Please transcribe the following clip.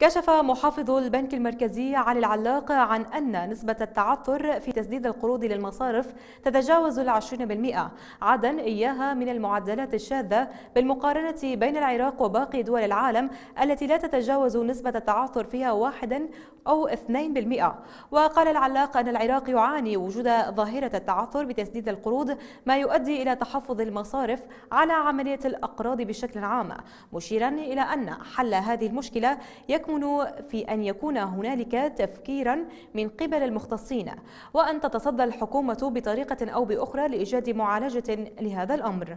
كشف محافظ البنك المركزي علي العلاق عن أن نسبة التعثر في تسديد القروض للمصارف تتجاوز العشرين بالمئة عدا إياها من المعدلات الشاذة بالمقارنة بين العراق وباقي دول العالم التي لا تتجاوز نسبة التعثر فيها واحدا أو 2% وقال العلاق أن العراق يعاني وجود ظاهرة التعثر بتسديد القروض ما يؤدي إلى تحفظ المصارف على عملية الأقراض بشكل عام مشيرا إلى أن حل هذه المشكلة يكمن تكمن في أن يكون هنالك تفكيرا من قبل المختصين وأن تتصدى الحكومة بطريقة أو بأخرى لإيجاد معالجة لهذا الأمر